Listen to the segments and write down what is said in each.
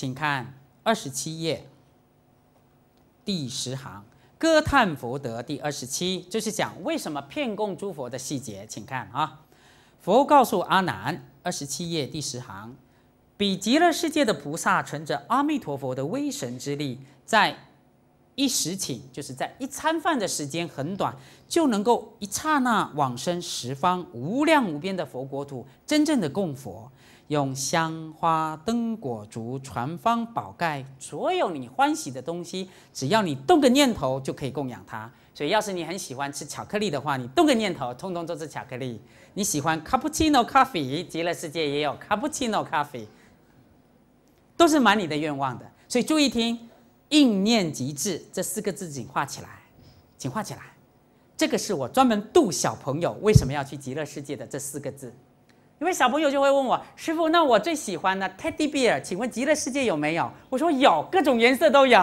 请看二十七页第十行，歌叹佛德第二十七，就是讲为什么骗供诸佛的细节。请看啊，佛告诉阿难，二十七页第十行，比极乐世界的菩萨存着阿弥陀佛的威神之力，在一时顷，就是在一餐饭的时间很短，就能够一刹那往生十方无量无边的佛国土，真正的供佛。用香花灯果烛传方宝盖，所有你欢喜的东西，只要你动个念头就可以供养它。所以，要是你很喜欢吃巧克力的话，你动个念头，通通都是巧克力。你喜欢 cappuccino 咖啡，极乐世界也有 cappuccino 咖啡，都是满你的愿望的。所以注意听，“应念即至”这四个字，请画起来，请画起来。这个是我专门度小朋友为什么要去极乐世界的这四个字。因为小朋友就会问我，师傅，那我最喜欢的 teddy bear，请问极乐世界有没有？我说有，各种颜色都有，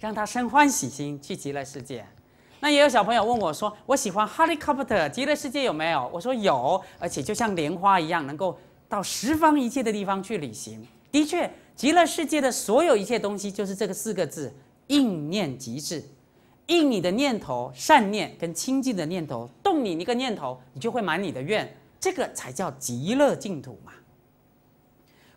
让他生欢喜心去极乐世界。那也有小朋友问我说，我喜欢 helicopter，极乐世界有没有？我说有，而且就像莲花一样，能够到十方一切的地方去旅行。的确，极乐世界的所有一切东西就是这个四个字：应念极致。应你的念头，善念跟清净的念头，动你一个念头，你就会满你的愿。这个才叫极乐净土嘛！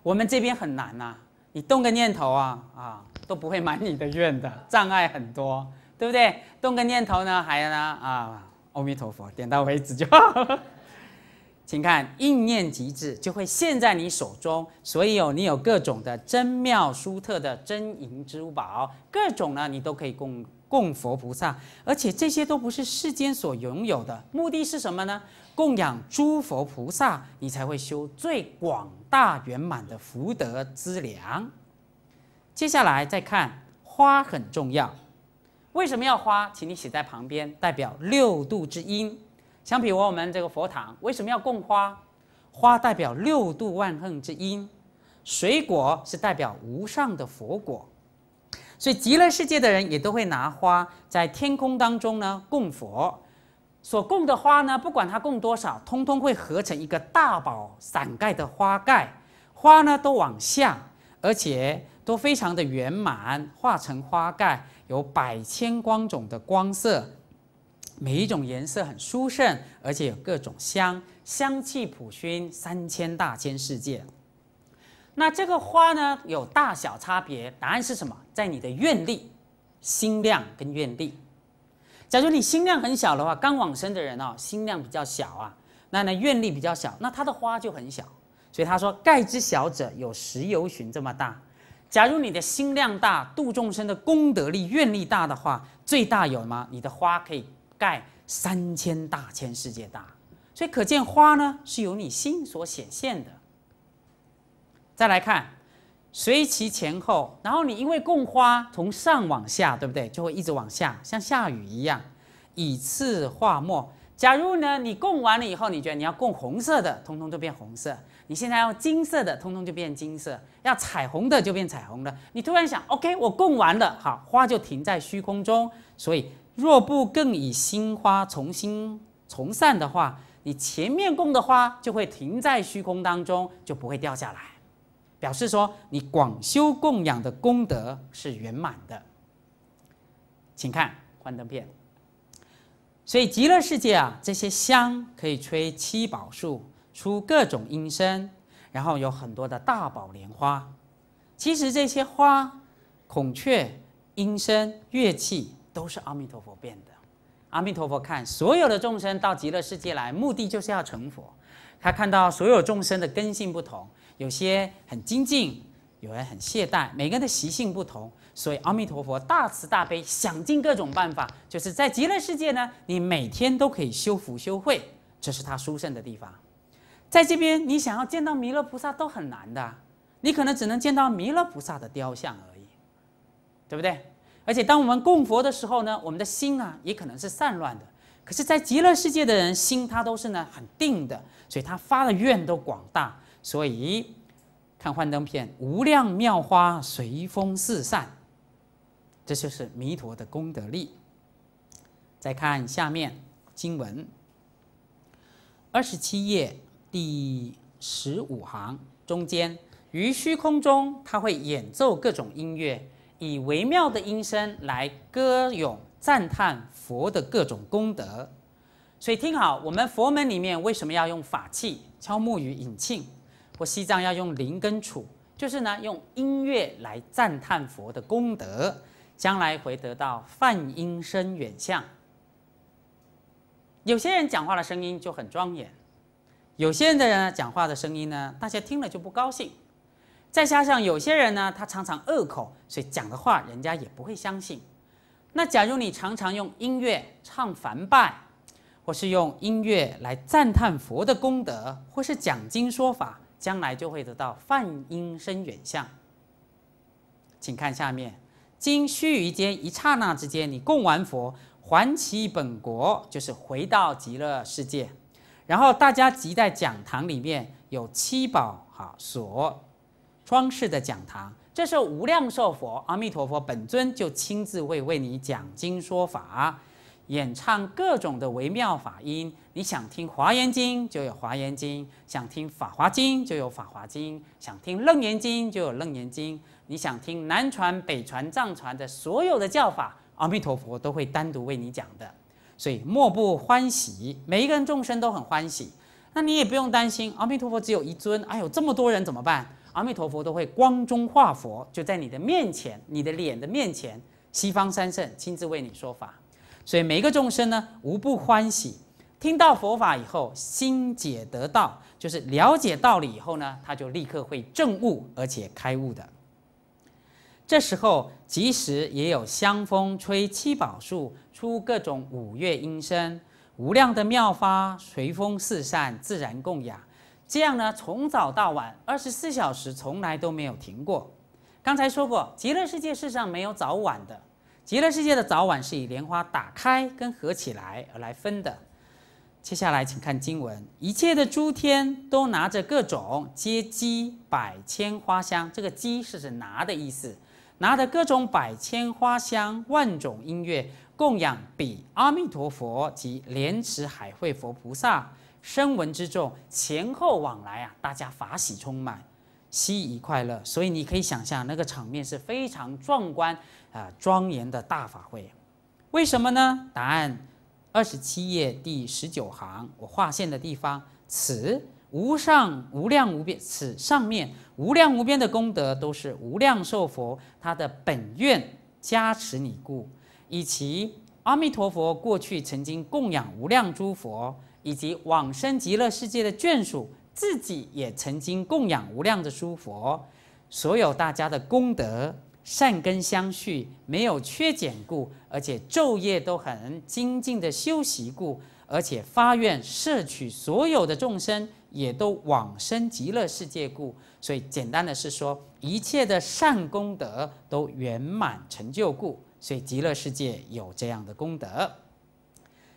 我们这边很难呐，你动个念头啊啊都不会满你的愿的，障碍很多，对不对？动个念头呢，还有呢啊，阿弥陀佛，点到为止就。好 请看，应念即至，就会现，在你手中。所以有你有各种的珍妙殊特的真银珠宝，各种呢你都可以供供佛菩萨，而且这些都不是世间所拥有的。目的是什么呢？供养诸佛菩萨，你才会修最广大圆满的福德之粮。接下来再看花很重要，为什么要花？请你写在旁边，代表六度之因。相比我们这个佛堂，为什么要供花？花代表六度万恒之因，水果是代表无上的佛果。所以极乐世界的人也都会拿花，在天空当中呢供佛。所供的花呢，不管它供多少，通通会合成一个大宝伞盖的花盖，花呢都往下，而且都非常的圆满，化成花盖，有百千光种的光色，每一种颜色很殊胜，而且有各种香，香气普熏三千大千世界。那这个花呢有大小差别，答案是什么？在你的愿力、心量跟愿力。假如你心量很小的话，刚往生的人啊，心量比较小啊，那呢愿力比较小，那他的花就很小。所以他说，盖之小者有石油旬这么大。假如你的心量大，度众生的功德力愿力大的话，最大有吗？你的花可以盖三千大千世界大。所以可见花呢是由你心所显现的。再来看。随其前后，然后你因为供花从上往下，对不对？就会一直往下，像下雨一样，以次化末。假如呢，你供完了以后，你觉得你要供红色的，通通都变红色；你现在要金色的，通通就变金色；要彩虹的就变彩虹的。你突然想，OK，我供完了，好，花就停在虚空中。所以，若不更以新花重新重散的话，你前面供的花就会停在虚空当中，就不会掉下来。表示说，你广修供养的功德是圆满的，请看幻灯片。所以极乐世界啊，这些香可以吹七宝树，出各种音声，然后有很多的大宝莲花。其实这些花、孔雀、音声、乐器都是阿弥陀佛变的。阿弥陀佛看所有的众生到极乐世界来，目的就是要成佛。他看到所有众生的根性不同。有些很精进，有人很懈怠，每个人的习性不同，所以阿弥陀佛大慈大悲，想尽各种办法，就是在极乐世界呢，你每天都可以修福修慧，这是他殊胜的地方。在这边，你想要见到弥勒菩萨都很难的，你可能只能见到弥勒菩萨的雕像而已，对不对？而且当我们供佛的时候呢，我们的心啊也可能是散乱的，可是，在极乐世界的人心他都是呢很定的，所以他发的愿都广大。所以看幻灯片，无量妙花随风四散，这就是弥陀的功德力。再看下面经文，二十七页第十五行中间，于虚空中他会演奏各种音乐，以微妙的音声来歌咏赞叹佛的各种功德。所以听好，我们佛门里面为什么要用法器敲木鱼引磬？或西藏要用灵根杵，就是呢用音乐来赞叹佛的功德，将来会得到梵音声远相。有些人讲话的声音就很庄严，有些人的讲话的声音呢，大家听了就不高兴。再加上有些人呢，他常常恶口，所以讲的话人家也不会相信。那假如你常常用音乐唱梵拜，或是用音乐来赞叹佛的功德，或是讲经说法。将来就会得到泛音声远相，请看下面。经须臾间一刹那之间，你供完佛还其本国，就是回到极乐世界。然后大家集在讲堂里面，有七宝哈所装饰的讲堂，这是无量寿佛阿弥陀佛本尊就亲自会为你讲经说法。演唱各种的微妙法音，你想听《华严经》就有《华严经》，想听《法华经》就有《法华经》，想听《楞严经》就有《楞严经》。你想听南传、北传、藏传的所有的叫法，阿弥陀佛都会单独为你讲的，所以莫不欢喜，每一个人众生都很欢喜。那你也不用担心，阿弥陀佛只有一尊，哎呦，这么多人怎么办？阿弥陀佛都会光中化佛，就在你的面前，你的脸的面前，西方三圣亲自为你说法。所以每一个众生呢，无不欢喜听到佛法以后，心解得道，就是了解道理以后呢，他就立刻会证悟，而且开悟的。这时候，即使也有香风吹七宝树，出各种五岳音声，无量的妙法随风四散，自然供养。这样呢，从早到晚，二十四小时从来都没有停过。刚才说过，极乐世界世上没有早晚的。极乐世界的早晚是以莲花打开跟合起来而来分的。接下来，请看经文：一切的诸天都拿着各种接机百千花香，这个“机”是指拿的意思，拿着各种百千花香、万种音乐供养彼阿弥陀佛及莲池海会佛菩萨声闻之众，前后往来啊，大家法喜充满。七亿快乐，所以你可以想象那个场面是非常壮观、啊庄严的大法会。为什么呢？答案二十七页第十九行，我划线的地方：此无上无量无边，此上面无量无边的功德都是无量寿佛他的本愿加持你故，以及阿弥陀佛过去曾经供养无量诸佛，以及往生极乐世界的眷属。自己也曾经供养无量的诸佛，所有大家的功德善根相续没有缺减故，而且昼夜都很精进的修习故，而且发愿摄取所有的众生也都往生极乐世界故，所以简单的是说一切的善功德都圆满成就故，所以极乐世界有这样的功德，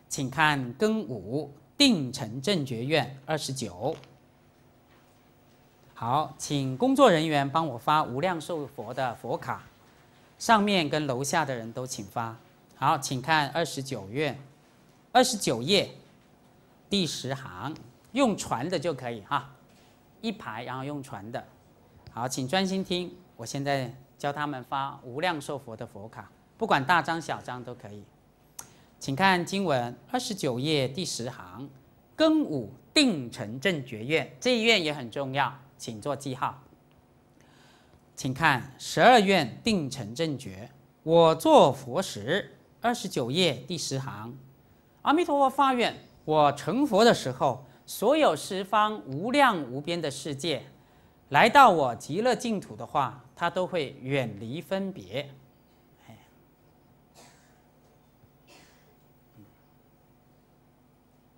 请看庚午定成正觉院二十九。好，请工作人员帮我发无量寿佛的佛卡，上面跟楼下的人都请发。好，请看二十九页，二十九页第十行，用传的就可以哈，一排然后用传的。好，请专心听，我现在教他们发无量寿佛的佛卡，不管大张小张都可以。请看经文二十九页第十行，庚午定城正觉院这一院也很重要。请做记号，请看《十二愿定成正觉》，我做佛时，二十九页第十行，阿弥陀佛发愿：我成佛的时候，所有十方无量无边的世界，来到我极乐净土的话，他都会远离分别。哎，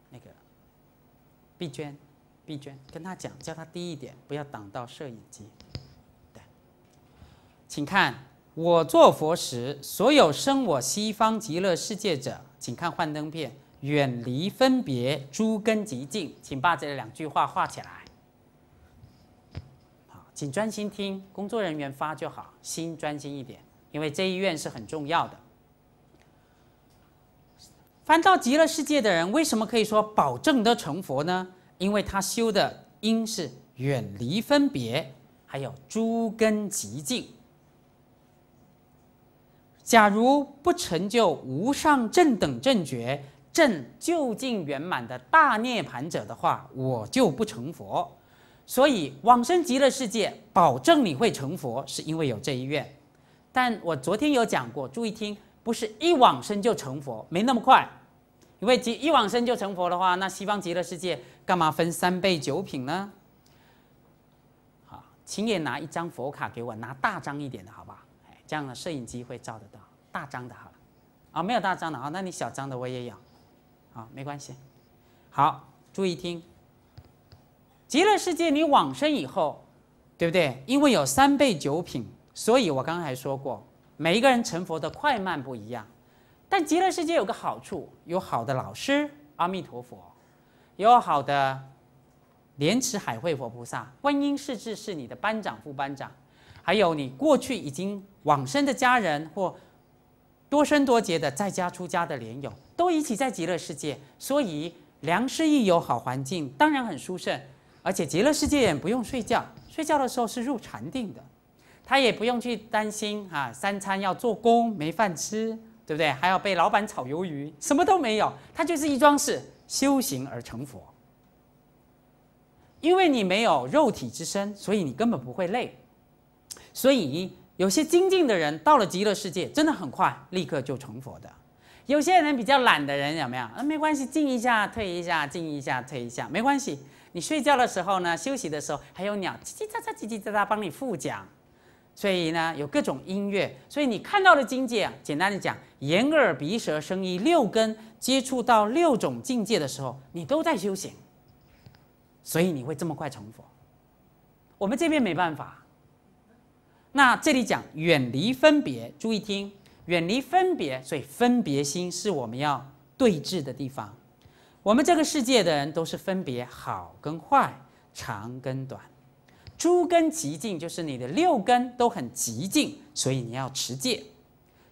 那个，碧娟。碧娟跟他讲，叫他低一点，不要挡到摄影机。对，请看我做佛时，所有生我西方极乐世界者，请看幻灯片，远离分别诸根极净。请把这两句话画起来。好，请专心听工作人员发就好，心专心一点，因为这一愿是很重要的。翻到极乐世界的人，为什么可以说保证都成佛呢？因为他修的因是远离分别，还有诸根极静。假如不成就无上正等正觉、正究竟圆满的大涅槃者的话，我就不成佛。所以往生极乐世界，保证你会成佛，是因为有这一愿。但我昨天有讲过，注意听，不是一往生就成佛，没那么快。因为一往生就成佛的话，那西方极乐世界干嘛分三倍九品呢？好，请也拿一张佛卡给我，拿大张一点的好不好？哎，这样的摄影机会照得到大张的，好了。啊，没有大张的啊，那你小张的我也有。好，没关系。好，注意听。极乐世界你往生以后，对不对？因为有三倍九品，所以我刚才说过，每一个人成佛的快慢不一样。但极乐世界有个好处，有好的老师，阿弥陀佛，有好的莲池海会佛菩萨、观音世智是你的班长、副班长，还有你过去已经往生的家人或多生多劫的在家出家的莲友都一起在极乐世界，所以良师益友、好环境，当然很殊胜。而且极乐世界也不用睡觉，睡觉的时候是入禅定的，他也不用去担心啊，三餐要做工没饭吃。对不对？还要被老板炒鱿鱼，什么都没有，它就是一桩事，修行而成佛。因为你没有肉体之身，所以你根本不会累。所以有些精进的人到了极乐世界，真的很快立刻就成佛的。有些人比较懒的人有没有？啊，没关系，静一下，退一下，静一下，退一下，没关系。你睡觉的时候呢，休息的时候，还有鸟叽叽喳喳，叽叽喳喳帮你复讲。所以呢，有各种音乐。所以你看到的境界啊，简单的讲，眼、耳、鼻、舌、身、意六根接触到六种境界的时候，你都在修行。所以你会这么快成佛。我们这边没办法。那这里讲远离分别，注意听，远离分别。所以分别心是我们要对峙的地方。我们这个世界的人都是分别好跟坏，长跟短。诸根极静，就是你的六根都很极静，所以你要持戒，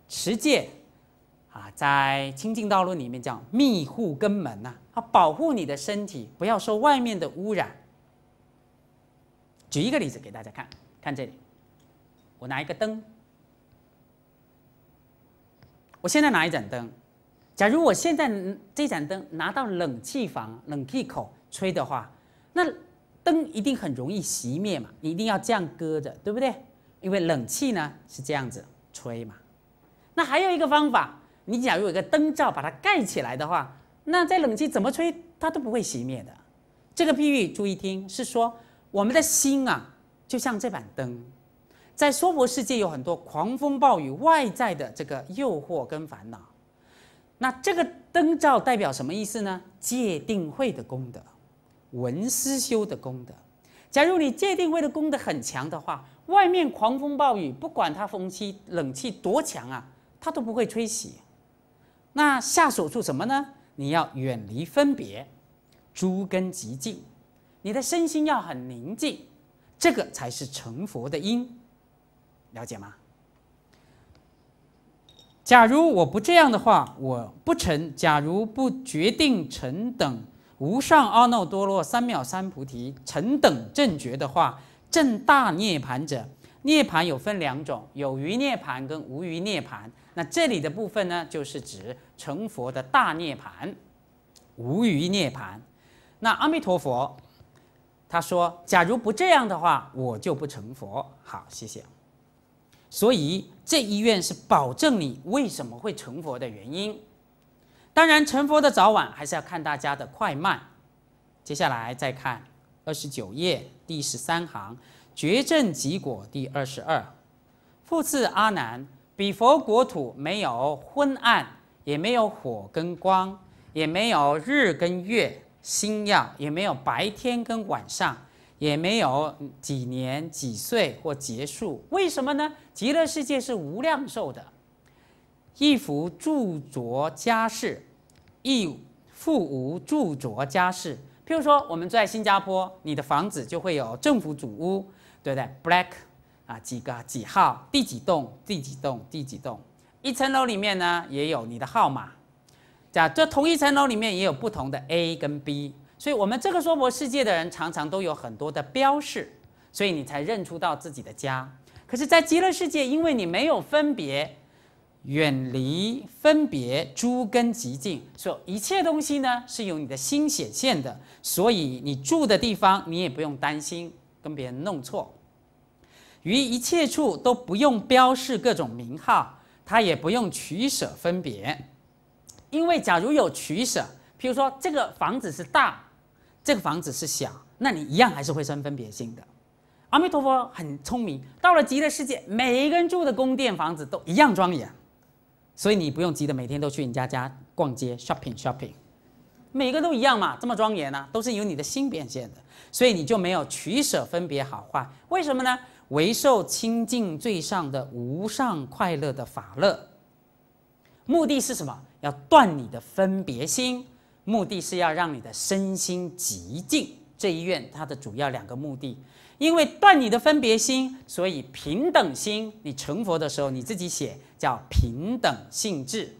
持戒啊，在清净道路里面叫密护根门呐，啊，保护你的身体，不要受外面的污染。举一个例子给大家看，看这里，我拿一个灯，我现在拿一盏灯，假如我现在这盏灯拿到冷气房，冷气口吹的话，那灯一定很容易熄灭嘛，你一定要这样搁着，对不对？因为冷气呢是这样子吹嘛。那还有一个方法，你假如有一个灯罩把它盖起来的话，那在冷气怎么吹它都不会熄灭的。这个譬喻注意听，是说我们的心啊，就像这盏灯，在娑婆世界有很多狂风暴雨、外在的这个诱惑跟烦恼。那这个灯罩代表什么意思呢？戒定慧的功德。文思修的功德，假如你界定慧的功德很强的话，外面狂风暴雨，不管它风气冷气多强啊，它都不会吹袭。那下手处什么呢？你要远离分别，诸根极静，你的身心要很宁静，这个才是成佛的因，了解吗？假如我不这样的话，我不成；假如不决定成等。无上阿耨多罗三藐三菩提，成等正觉的话，正大涅槃者，涅槃有分两种，有余涅槃跟无余涅槃。那这里的部分呢，就是指成佛的大涅槃，无余涅槃。那阿弥陀佛，他说：假如不这样的话，我就不成佛。好，谢谢。所以这一愿是保证你为什么会成佛的原因。当然，成佛的早晚还是要看大家的快慢。接下来再看二十九页第十三行，绝证极果第二十二，复次阿难，彼佛国土没有昏暗，也没有火跟光，也没有日跟月星耀，也没有白天跟晚上，也没有几年几岁或结束。为什么呢？极乐世界是无量寿的，一幅著着家事。亦复无住着家事。譬如说，我们住在新加坡，你的房子就会有政府主屋，对不对？Black，啊，几个几号，第几栋，第几栋，第几栋。一层楼里面呢，也有你的号码。这这同一层楼里面也有不同的 A 跟 B。所以，我们这个娑婆世界的人常常都有很多的标识，所以你才认出到自己的家。可是，在极乐世界，因为你没有分别。远离分别，诸根极净。说一切东西呢，是由你的心显现的，所以你住的地方，你也不用担心跟别人弄错。于一切处都不用标示各种名号，他也不用取舍分别。因为假如有取舍，譬如说这个房子是大，这个房子是小，那你一样还是会生分别心的。阿弥陀佛很聪明，到了极乐世界，每一个人住的宫殿房子都一样庄严。所以你不用急得每天都去你家家逛街 shopping shopping，每个都一样嘛，这么庄严呢，都是由你的心变现的，所以你就没有取舍分别好坏，为什么呢？为受清净最上的无上快乐的法乐，目的是什么？要断你的分别心，目的是要让你的身心极静。这一愿它的主要两个目的。因为断你的分别心，所以平等心。你成佛的时候，你自己写叫平等性质。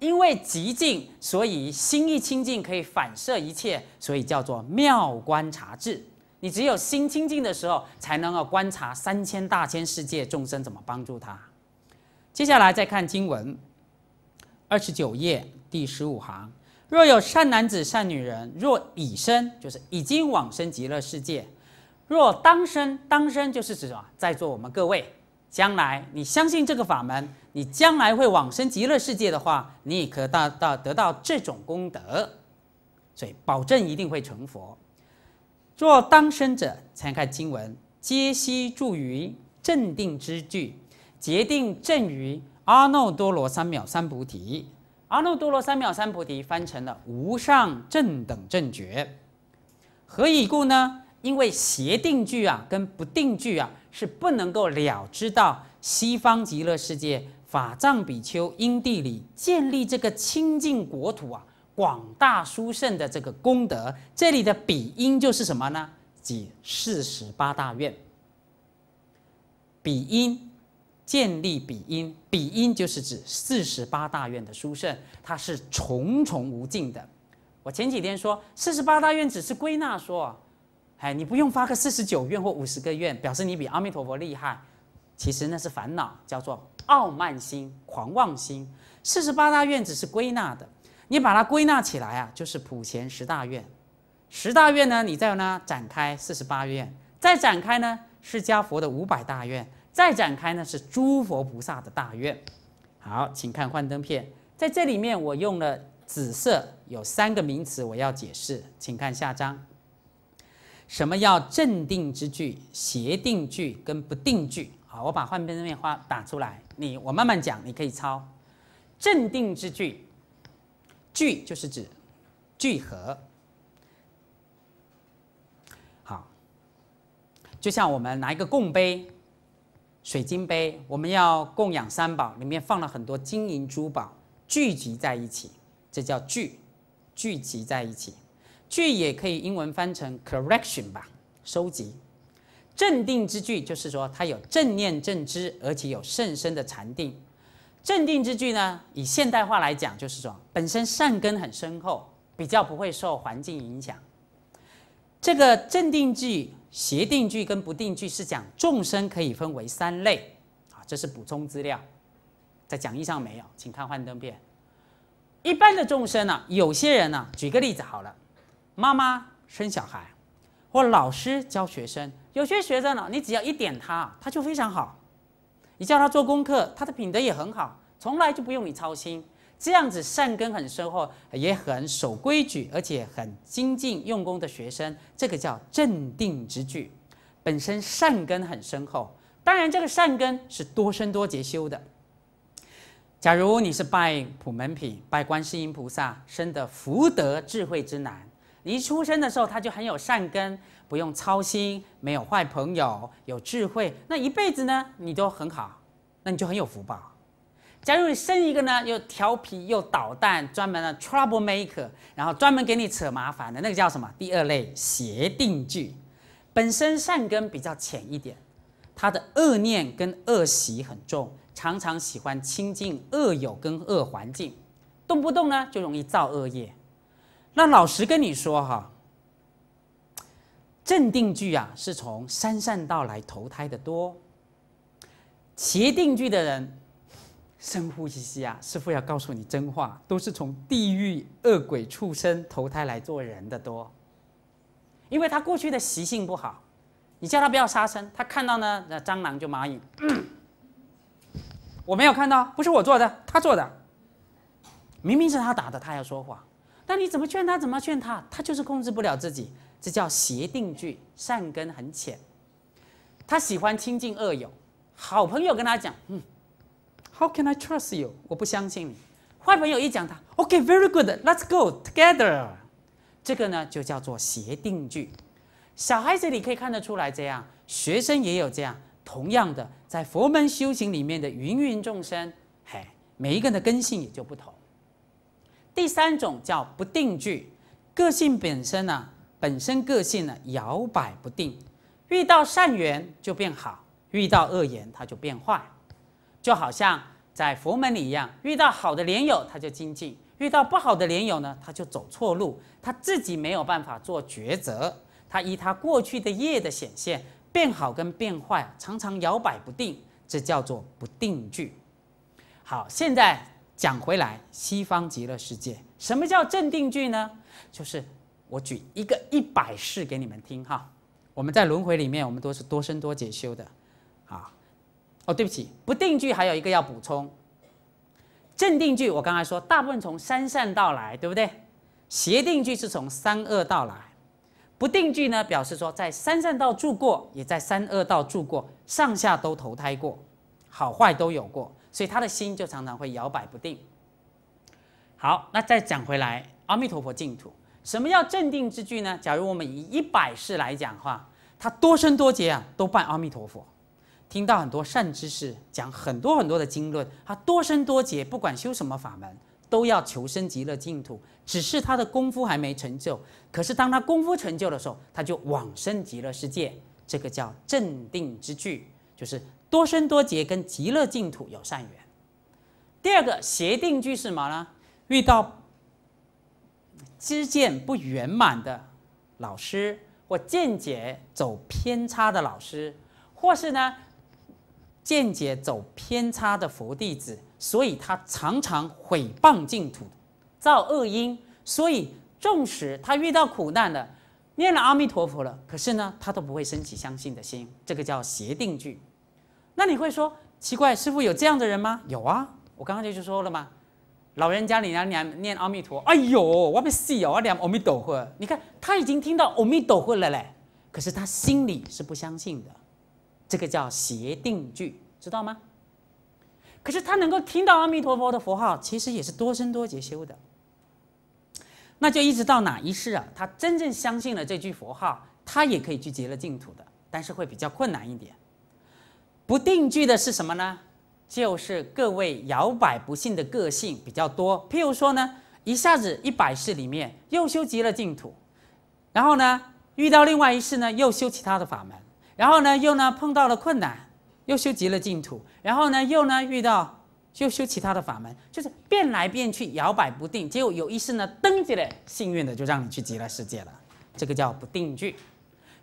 因为极静，所以心一清净，可以反射一切，所以叫做妙观察智。你只有心清净的时候，才能够观察三千大千世界众生怎么帮助他。接下来再看经文，二十九页第十五行：若有善男子善女人，若已生，就是已经往生极乐世界。若当生，当生就是指什么？在座我们各位，将来你相信这个法门，你将来会往生极乐世界的话，你可到到得到这种功德，所以保证一定会成佛。若当生者，参看经文，皆悉住于正定之句，决定正于阿耨多罗三藐三菩提。阿耨多罗三藐三菩提翻成了无上正等正觉。何以故呢？因为协定句啊，跟不定句啊，是不能够了知道西方极乐世界法藏比丘因地里建立这个清净国土啊，广大殊胜的这个功德。这里的比因就是什么呢？即四十八大愿。比因建立比因，比因就是指四十八大愿的殊胜，它是重重无尽的。我前几天说四十八大愿只是归纳说哎，你不用发个四十九愿或五十个愿，表示你比阿弥陀佛厉害。其实那是烦恼，叫做傲慢心、狂妄心。四十八大愿只是归纳的，你把它归纳起来啊，就是普贤十大愿。十大愿呢，你再呢展开四十八愿，再展开呢是家佛的五百大愿，再展开呢是诸佛菩萨的大愿。好，请看幻灯片，在这里面我用了紫色，有三个名词我要解释，请看下章。什么叫镇定之句、协定句跟不定句？好，我把幻那面花打出来，你我慢慢讲，你可以抄。镇定之句，聚就是指聚合。好，就像我们拿一个供杯、水晶杯，我们要供养三宝，里面放了很多金银珠宝，聚集在一起，这叫聚，聚集在一起。句也可以英文翻成 correction 吧，收集。正定之句就是说它有正念正知，而且有甚深的禅定。正定之句呢，以现代化来讲就是说本身善根很深厚，比较不会受环境影响。这个正定句、邪定句跟不定句是讲众生可以分为三类啊，这是补充资料，在讲义上没有，请看幻灯片。一般的众生呢，有些人呢，举个例子好了。妈妈生小孩，或老师教学生，有些学生呢，你只要一点他，他就非常好。你叫他做功课，他的品德也很好，从来就不用你操心。这样子善根很深厚，也很守规矩，而且很精进用功的学生，这个叫镇定之具，本身善根很深厚。当然，这个善根是多生多劫修的。假如你是拜普门品、拜观世音菩萨生的福德智慧之男。你一出生的时候，他就很有善根，不用操心，没有坏朋友，有智慧，那一辈子呢，你都很好，那你就很有福报。假如你生一个呢，又调皮又捣蛋，专门的 trouble maker，然后专门给你扯麻烦的，那个叫什么？第二类邪定句，本身善根比较浅一点，他的恶念跟恶习很重，常常喜欢亲近恶友跟恶环境，动不动呢就容易造恶业。那老实跟你说哈，正定剧啊，是从三善道来投胎的多；邪定剧的人，深呼吸吸啊，师傅要告诉你真话，都是从地狱恶鬼畜生投胎来做人的多。因为他过去的习性不好，你叫他不要杀生，他看到呢，那蟑螂就蚂蚁，我没有看到，不是我做的，他做的，明明是他打的，他要说话。那你怎么劝他？怎么劝他？他就是控制不了自己，这叫邪定句，善根很浅。他喜欢亲近恶友，好朋友跟他讲：“How 嗯 can I trust you？” 我不相信你。坏朋友一讲他：“OK，very good，let's go together。”这个呢就叫做邪定句。小孩子你可以看得出来这样，学生也有这样，同样的在佛门修行里面的芸芸众生，嘿，每一个人的根性也就不同。第三种叫不定句，个性本身呢，本身个性呢摇摆不定，遇到善缘就变好，遇到恶缘它就变坏，就好像在佛门里一样，遇到好的莲友他就精进，遇到不好的莲友呢他就走错路，他自己没有办法做抉择，他依他过去的业的显现变好跟变坏，常常摇摆不定，这叫做不定句。好，现在。讲回来，西方极乐世界，什么叫正定句呢？就是我举一个一百式给你们听哈。我们在轮回里面，我们都是多生多解修的，啊，哦，对不起，不定句还有一个要补充。正定句我刚才说，大部分从三善道来，对不对？邪定句是从三恶道来，不定句呢，表示说在三善道住过，也在三恶道住过，上下都投胎过，好坏都有过。所以他的心就常常会摇摆不定。好，那再讲回来，阿弥陀佛净土，什么叫镇定之具呢？假如我们以一百世来讲话，他多生多劫啊，都拜阿弥陀佛，听到很多善知识讲很多很多的经论，他多生多劫不管修什么法门，都要求生极乐净土。只是他的功夫还没成就，可是当他功夫成就的时候，他就往生极乐世界，这个叫镇定之具，就是。多生多劫跟极乐净土有善缘。第二个邪定句是什么呢？遇到知见不圆满的老师，或见解走偏差的老师，或是呢见解走偏差的佛弟子，所以他常常毁谤净土，造恶因。所以，纵使他遇到苦难了，念了阿弥陀佛了，可是呢，他都不会升起相信的心。这个叫邪定句。那你会说奇怪，师傅有这样的人吗？有啊，我刚刚就说了嘛，老人家你娘念阿弥陀，哎呦，我被是哦，我念阿弥陀佛，你看他已经听到阿弥陀佛了嘞，可是他心里是不相信的，这个叫邪定句，知道吗？可是他能够听到阿弥陀佛的佛号，其实也是多生多劫修的，那就一直到哪一世啊，他真正相信了这句佛号，他也可以去结了净土的，但是会比较困难一点。不定句的是什么呢？就是各位摇摆不幸的个性比较多。譬如说呢，一下子一百世里面又修极了净土，然后呢遇到另外一世呢又修其他的法门，然后呢又呢碰到了困难，又修极了净土，然后呢又呢遇到又修其他的法门，就是变来变去摇摆不定，结果有一世呢登极了，幸运的就让你去极乐世界了，这个叫不定句。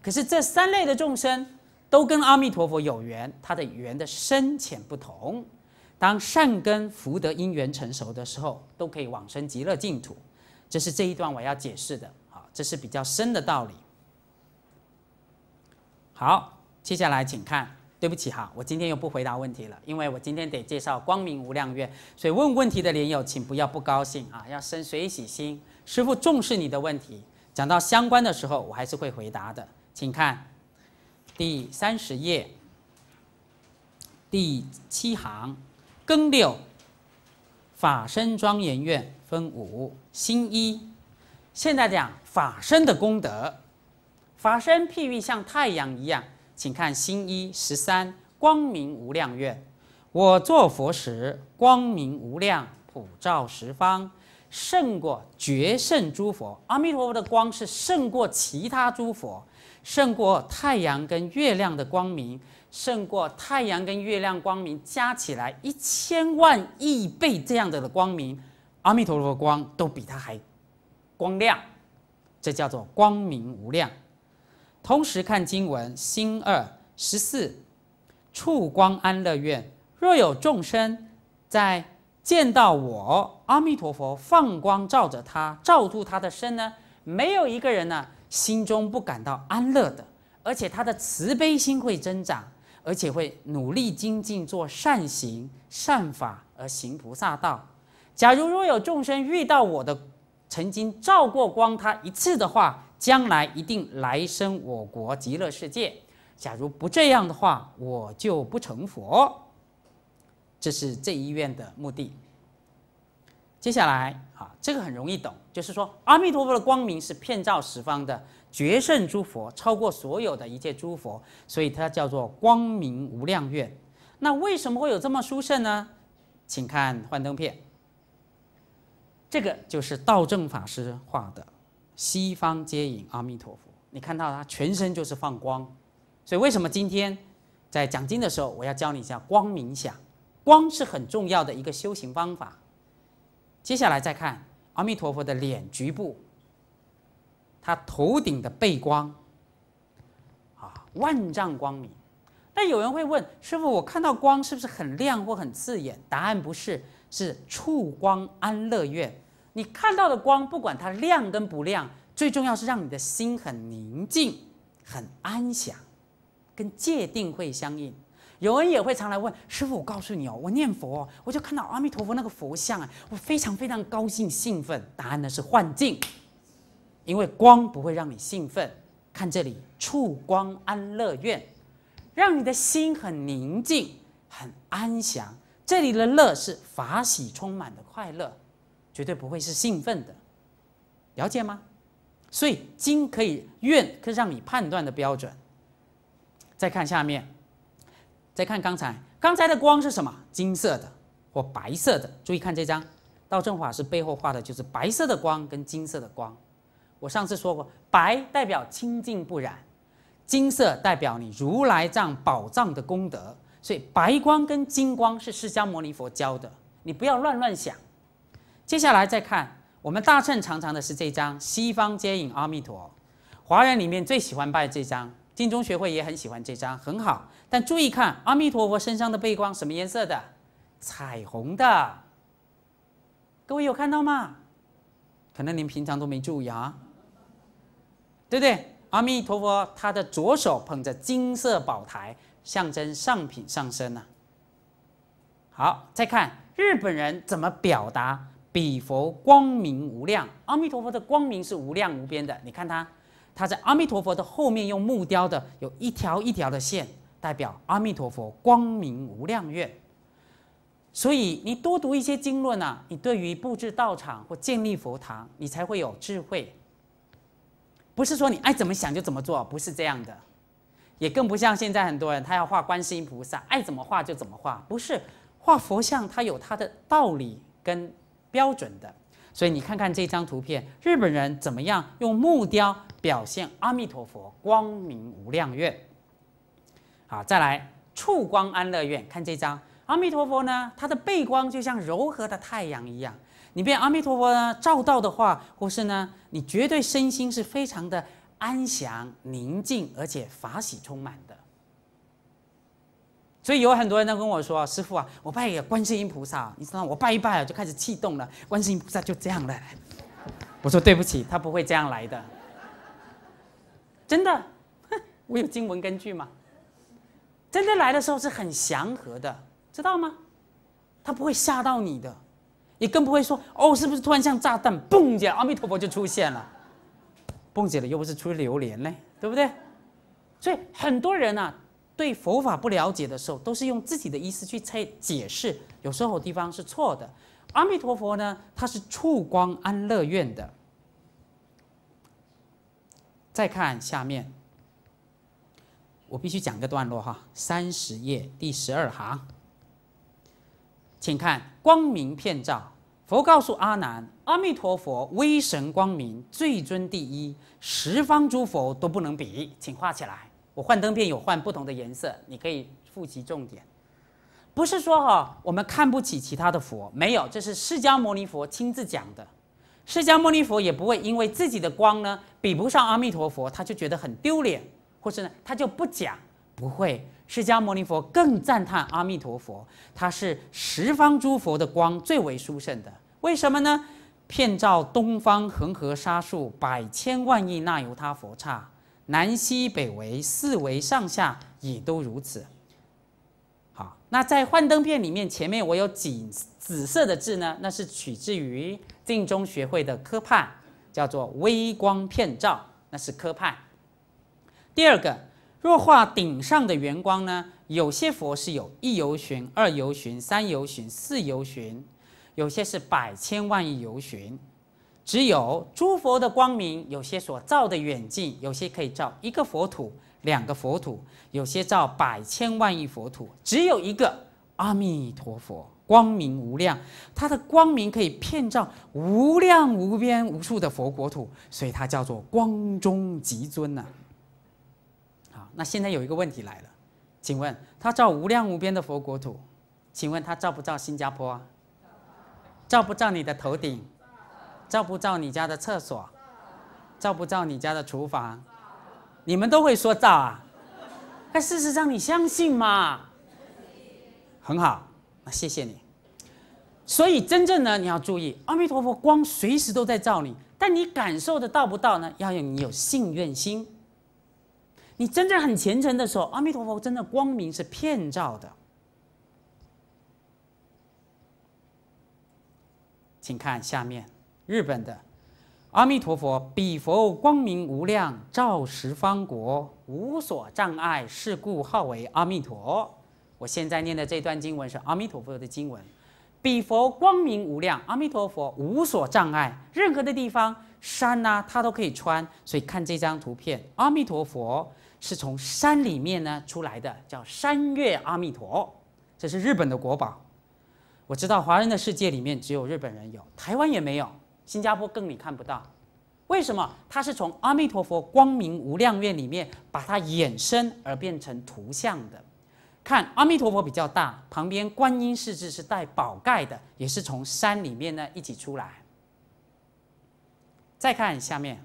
可是这三类的众生。都跟阿弥陀佛有缘，它的缘的深浅不同。当善根福德因缘成熟的时候，都可以往生极乐净土。这是这一段我要解释的，好，这是比较深的道理。好，接下来请看。对不起哈，我今天又不回答问题了，因为我今天得介绍光明无量院，所以问问题的莲友，请不要不高兴啊，要生随喜心。师父重视你的问题，讲到相关的时候，我还是会回答的。请看。第三十页，第七行，庚六，法身庄严院分五，新一，现在讲法身的功德，法身譬喻像太阳一样，请看新一十三，光明无量院，我作佛时，光明无量，普照十方，胜过绝胜诸佛，阿弥陀佛的光是胜过其他诸佛。胜过太阳跟月亮的光明，胜过太阳跟月亮光明加起来一千万亿倍这样的的光明，阿弥陀佛光都比它还光亮，这叫做光明无量。同时看经文，心二十四，触光安乐愿，若有众生在见到我阿弥陀佛放光照着他，照住他的身呢，没有一个人呢。心中不感到安乐的，而且他的慈悲心会增长，而且会努力精进做善行、善法而行菩萨道。假如若有众生遇到我的，曾经照过光他一次的话，将来一定来生我国极乐世界。假如不这样的话，我就不成佛。这是这一愿的目的。接下来啊，这个很容易懂，就是说，阿弥陀佛的光明是遍照十方的绝胜诸佛，超过所有的一切诸佛，所以它叫做光明无量愿。那为什么会有这么殊胜呢？请看幻灯片，这个就是道正法师画的西方接引阿弥陀佛。你看到他全身就是放光，所以为什么今天在讲经的时候，我要教你一下光明想，光是很重要的一个修行方法。接下来再看阿弥陀佛的脸局部，他头顶的背光，啊，万丈光明。但有人会问，师傅，我看到光是不是很亮或很刺眼？答案不是，是触光安乐院。你看到的光，不管它亮跟不亮，最重要是让你的心很宁静、很安详，跟界定会相应。有人也会常来问师傅，我告诉你哦，我念佛，哦，我就看到阿弥陀佛那个佛像啊，我非常非常高兴兴奋。”答案呢是幻境，因为光不会让你兴奋。看这里，触光安乐院，让你的心很宁静、很安详。这里的乐是法喜充满的快乐，绝对不会是兴奋的，了解吗？所以，经可以，愿可以让你判断的标准。再看下面。再看刚才，刚才的光是什么？金色的或白色的？注意看这张道正法师背后画的，就是白色的光跟金色的光。我上次说过，白代表清净不染，金色代表你如来藏宝藏的功德。所以白光跟金光是释迦牟尼佛教的，你不要乱乱想。接下来再看我们大乘常常的是这张西方接引阿弥陀，华人里面最喜欢拜这张。金钟学会也很喜欢这张，很好。但注意看，阿弥陀佛身上的背光什么颜色的？彩虹的。各位有看到吗？可能您平常都没注意啊，对不对？阿弥陀佛，他的左手捧着金色宝台，象征上品上身呢。好，再看日本人怎么表达比佛光明无量。阿弥陀佛的光明是无量无边的，你看他。他在阿弥陀佛的后面用木雕的，有一条一条的线，代表阿弥陀佛光明无量愿。所以你多读一些经论啊，你对于布置道场或建立佛堂，你才会有智慧。不是说你爱怎么想就怎么做，不是这样的，也更不像现在很多人，他要画观世音菩萨，爱怎么画就怎么画，不是画佛像，它有它的道理跟标准的。所以你看看这张图片，日本人怎么样用木雕。表现阿弥陀佛光明无量愿，好，再来触光安乐愿。看这张阿弥陀佛呢，他的背光就像柔和的太阳一样。你被阿弥陀佛呢照到的话，或是呢，你绝对身心是非常的安详宁静，而且法喜充满的。所以有很多人都跟我说：“师傅啊，我拜一个观世音菩萨，你知道我拜一拜啊，就开始气动了，观世音菩萨就这样了。”我说：“对不起，他不会这样来的。”真的，我有经文根据吗？真的来的时候是很祥和的，知道吗？他不会吓到你的，也更不会说哦，是不是突然像炸弹嘣一下，阿弥陀佛就出现了？蹦起来又不是出榴莲嘞，对不对？所以很多人呐，对佛法不了解的时候，都是用自己的意思去猜解释，有时候地方是错的。阿弥陀佛呢，他是触光安乐院的。再看下面，我必须讲个段落哈，三十页第十二行，请看光明片照。佛告诉阿难：“阿弥陀佛，威神光明最尊第一，十方诸佛都不能比。”请画起来。我幻灯片有换不同的颜色，你可以复习重点。不是说哈，我们看不起其他的佛，没有，这是释迦牟尼佛亲自讲的。释迦牟尼佛也不会因为自己的光呢比不上阿弥陀佛，他就觉得很丢脸，或是呢他就不讲，不会。释迦牟尼佛更赞叹阿弥陀佛，他是十方诸佛的光最为殊胜的。为什么呢？遍照东方恒河沙数百千万亿那由他佛刹，南西北为四维上下也都如此。好，那在《幻灯片》里面前面我有几。紫色的字呢，那是取自于净中学会的科判，叫做微光片照，那是科判。第二个，若画顶上的圆光呢，有些佛是有一游旬、二游旬、三游旬、四游旬，有些是百千万亿游旬。只有诸佛的光明，有些所照的远近，有些可以照一个佛土、两个佛土，有些照百千万亿佛土，只有一个阿弥陀佛。光明无量，它的光明可以遍照无量无边无数的佛国土，所以它叫做光中极尊呐。好，那现在有一个问题来了，请问它照无量无边的佛国土，请问它照不照新加坡照不照你的头顶？照不照你家的厕所？照不照你家的厨房？你们都会说照啊，但事实上你相信吗？很好。谢谢你。所以真正呢，你要注意，阿弥陀佛光随时都在照你，但你感受得到不到呢？要有你有信愿心，你真正很虔诚的时候，阿弥陀佛真的光明是骗照的。请看下面，日本的阿弥陀佛，彼佛光明无量，照十方国，无所障碍，是故号为阿弥陀。我现在念的这段经文是阿弥陀佛的经文，比佛光明无量，阿弥陀佛无所障碍，任何的地方山呐，他都可以穿。所以看这张图片，阿弥陀佛是从山里面呢出来的，叫山岳阿弥陀，这是日本的国宝。我知道华人的世界里面只有日本人有，台湾也没有，新加坡更你看不到。为什么？它是从阿弥陀佛光明无量院里面把它衍生而变成图像的。看阿弥陀佛比较大，旁边观音世智是带宝盖的，也是从山里面呢一起出来。再看下面，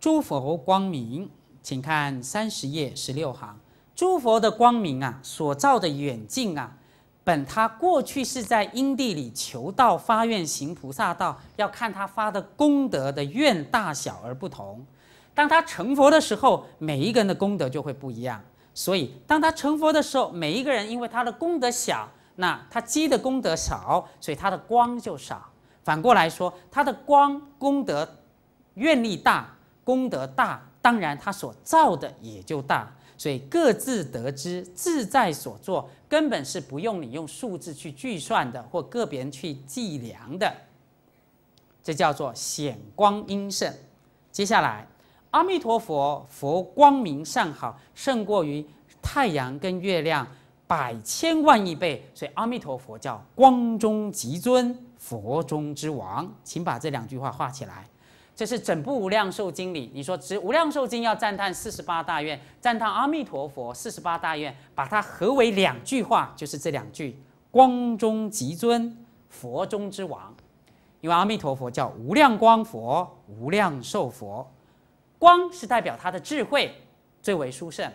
诸佛光明，请看三十页十六行，诸佛的光明啊，所照的远近啊，本他过去是在因地里求道发愿行菩萨道，要看他发的功德的愿大小而不同。当他成佛的时候，每一个人的功德就会不一样。所以，当他成佛的时候，每一个人因为他的功德小，那他积的功德少，所以他的光就少。反过来说，他的光功德愿力大，功德大，当然他所造的也就大。所以各自得之，自在所作，根本是不用你用数字去计算的，或个别人去计量的。这叫做显光阴盛。接下来。阿弥陀佛，佛光明善好，胜过于太阳跟月亮百千万亿倍，所以阿弥陀佛叫光中极尊，佛中之王。请把这两句话画起来。这是整部《无量寿经》里，你说《无量寿经》要赞叹四十八大愿，赞叹阿弥陀佛四十八大愿，把它合为两句话，就是这两句：光中极尊，佛中之王。因为阿弥陀佛叫无量光佛、无量寿佛。光是代表他的智慧最为殊胜，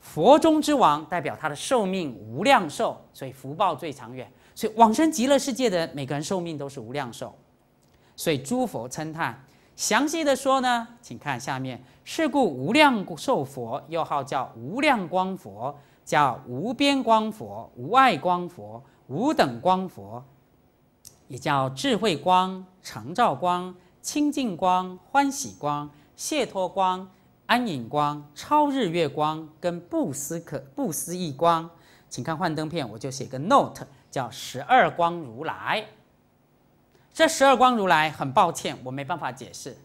佛中之王代表他的寿命无量寿，所以福报最长远。所以往生极乐世界的每个人寿命都是无量寿，所以诸佛称叹。详细的说呢，请看下面：是故无量寿佛又号叫无量光佛，叫无边光佛、无爱光佛、无等光佛，也叫智慧光、常照光、清净光、欢喜光。谢托光、安隐光、超日月光跟布斯可布斯一光，请看幻灯片，我就写个 note，叫十二光如来。这十二光如来，很抱歉，我没办法解释，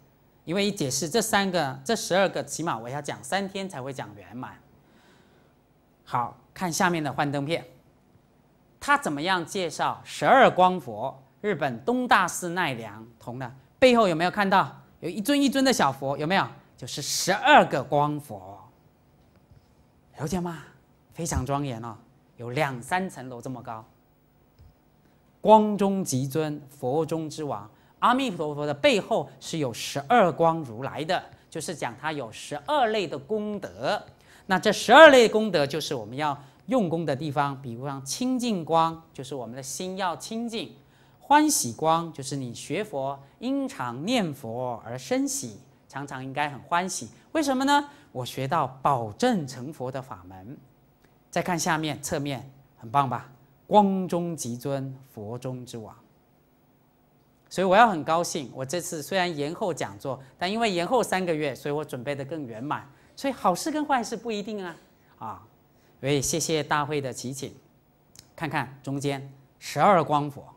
因为一解释，这三个、这十二个，起码我要讲三天才会讲圆满。好看下面的幻灯片，他怎么样介绍十二光佛？日本东大寺奈良同的，背后有没有看到？有一尊一尊的小佛，有没有？就是十二个光佛，了解吗？非常庄严哦，有两三层楼这么高。光中极尊，佛中之王，阿弥陀佛的背后是有十二光如来的，就是讲他有十二类的功德。那这十二类功德就是我们要用功的地方，比如像清净光，就是我们的心要清净。欢喜光就是你学佛，因常念佛而生喜，常常应该很欢喜。为什么呢？我学到保证成佛的法门。再看下面侧面，很棒吧？光中极尊，佛中之王。所以我要很高兴。我这次虽然延后讲座，但因为延后三个月，所以我准备的更圆满。所以好事跟坏事不一定啊。啊，所以谢谢大会的提请。看看中间十二光佛。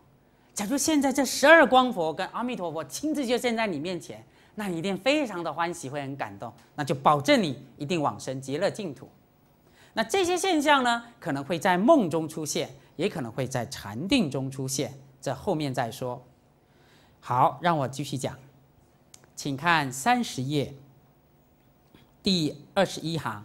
假如现在这十二光佛跟阿弥陀佛亲自就站在你面前，那你一定非常的欢喜，会很感动，那就保证你一定往生极乐净土。那这些现象呢，可能会在梦中出现，也可能会在禅定中出现，这后面再说。好，让我继续讲，请看三十页第二十一行。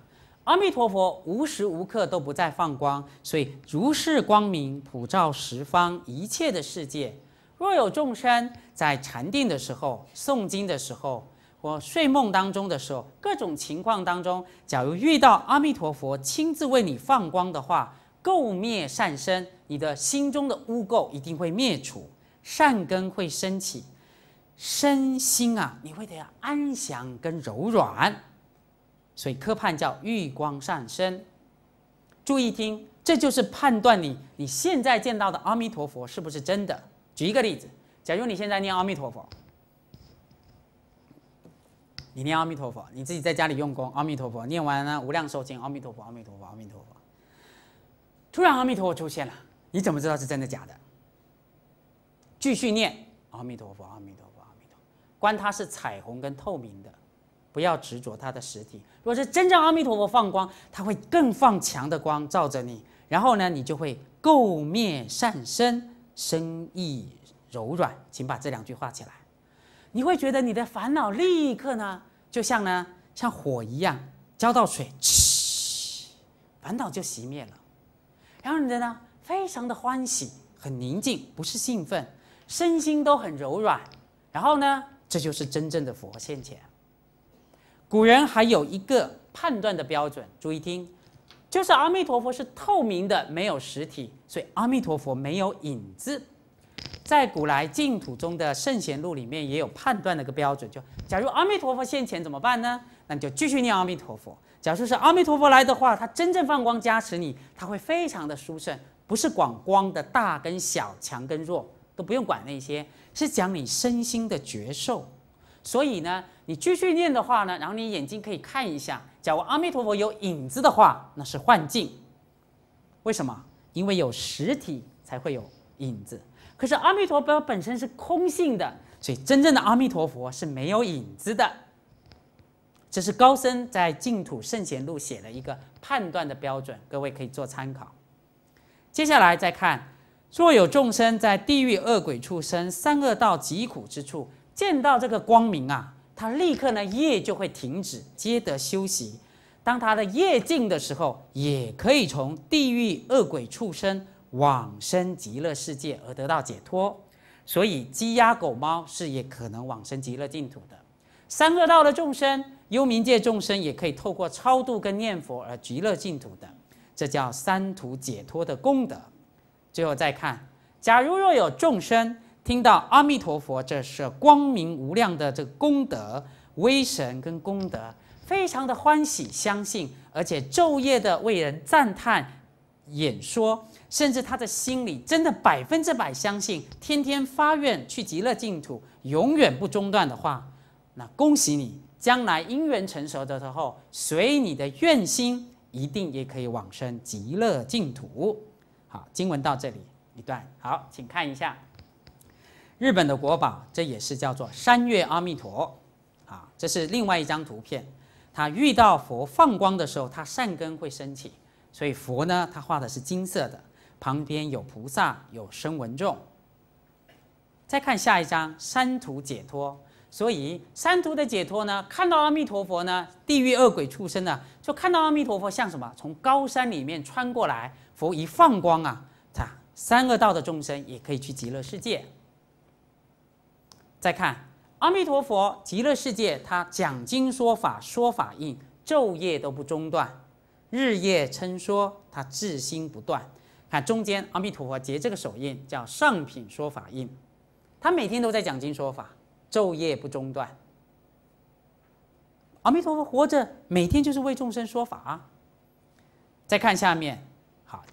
阿弥陀佛，无时无刻都不在放光，所以如是光明普照十方一切的世界。若有众生在禅定的时候、诵经的时候或睡梦当中的时候，各种情况当中，假如遇到阿弥陀佛亲自为你放光的话，垢灭善生，你的心中的污垢一定会灭除，善根会升起，身心啊，你会得安详跟柔软。所以，科判叫“玉光上升”。注意听，这就是判断你你现在见到的阿弥陀佛是不是真的。举一个例子，假如你现在念阿弥陀佛，你念阿弥陀佛，你自己在家里用功，阿弥陀佛，念完了无量寿经，阿弥陀佛，阿弥陀佛，阿弥陀佛。突然，阿弥陀佛出现了，你怎么知道是真的假的？继续念阿弥陀佛，阿弥陀佛，阿弥陀，佛，观它是彩虹跟透明的。不要执着它的实体。若是真正阿弥陀佛放光，他会更放强的光，照着你。然后呢，你就会垢灭善身，生意柔软。请把这两句话起来，你会觉得你的烦恼立刻呢，就像呢，像火一样浇到水，嗤，烦恼就熄灭了。然后你的呢，非常的欢喜，很宁静，不是兴奋，身心都很柔软。然后呢，这就是真正的佛现前。古人还有一个判断的标准，注意听，就是阿弥陀佛是透明的，没有实体，所以阿弥陀佛没有影子。在古来净土中的圣贤录里面也有判断的一个标准，就假如阿弥陀佛现前怎么办呢？那你就继续念阿弥陀佛。假设是阿弥陀佛来的话，他真正放光加持你，他会非常的殊胜，不是广光的大跟小、强跟弱都不用管那些，是讲你身心的觉受。所以呢，你继续念的话呢，然后你眼睛可以看一下，假如阿弥陀佛有影子的话，那是幻境。为什么？因为有实体才会有影子。可是阿弥陀佛本身是空性的，所以真正的阿弥陀佛是没有影子的。这是高僧在《净土圣贤录》写的一个判断的标准，各位可以做参考。接下来再看，若有众生在地狱恶鬼畜生三恶道极苦之处。见到这个光明啊，他立刻呢业就会停止，皆得休息。当他的业尽的时候，也可以从地狱、恶鬼、畜生往生极乐世界而得到解脱。所以鸡、鸭、狗、猫是也可能往生极乐净土的。三恶道的众生、幽冥界众生也可以透过超度跟念佛而极乐净土的，这叫三途解脱的功德。最后再看，假如若有众生，听到阿弥陀佛，这是光明无量的这个功德威神跟功德，非常的欢喜相信，而且昼夜的为人赞叹演说，甚至他的心里真的百分之百相信，天天发愿去极乐净土，永远不中断的话，那恭喜你，将来因缘成熟的时候，随你的愿心，一定也可以往生极乐净土。好，经文到这里一段，好，请看一下。日本的国宝，这也是叫做山月阿弥陀，啊，这是另外一张图片。他遇到佛放光的时候，他善根会升起。所以佛呢，他画的是金色的，旁边有菩萨，有声闻众。再看下一张三途解脱。所以三途的解脱呢，看到阿弥陀佛呢，地狱恶鬼出生呢，就看到阿弥陀佛像什么，从高山里面穿过来。佛一放光啊，他三恶道的众生也可以去极乐世界。再看阿弥陀佛极乐世界，他讲经说法，说法印昼夜都不中断，日夜称说，他至心不断。看中间阿弥陀佛结这个手印叫上品说法印，他每天都在讲经说法，昼夜不中断。阿弥陀佛活着每天就是为众生说法。再看下面，好，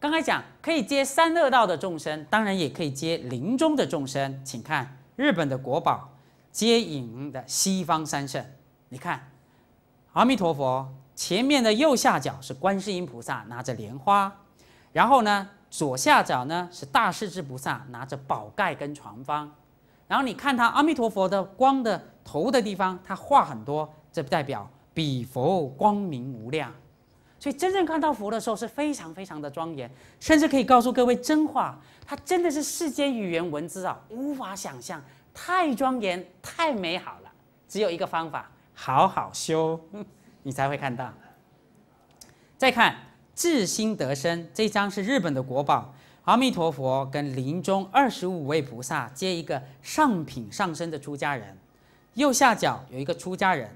刚才讲可以接三恶道的众生，当然也可以接临终的众生，请看。日本的国宝，接引的西方三圣，你看，阿弥陀佛前面的右下角是观世音菩萨拿着莲花，然后呢，左下角呢是大势至菩萨拿着宝盖跟床方，然后你看他阿弥陀佛的光的头的地方，他画很多，这代表彼佛光明无量，所以真正看到佛的时候是非常非常的庄严，甚至可以告诉各位真话。它真的是世间语言文字啊，无法想象，太庄严，太美好了。只有一个方法，好好修，你才会看到。再看《智心得生》这张是日本的国宝，阿弥陀佛跟临终二十五位菩萨接一个上品上身的出家人，右下角有一个出家人，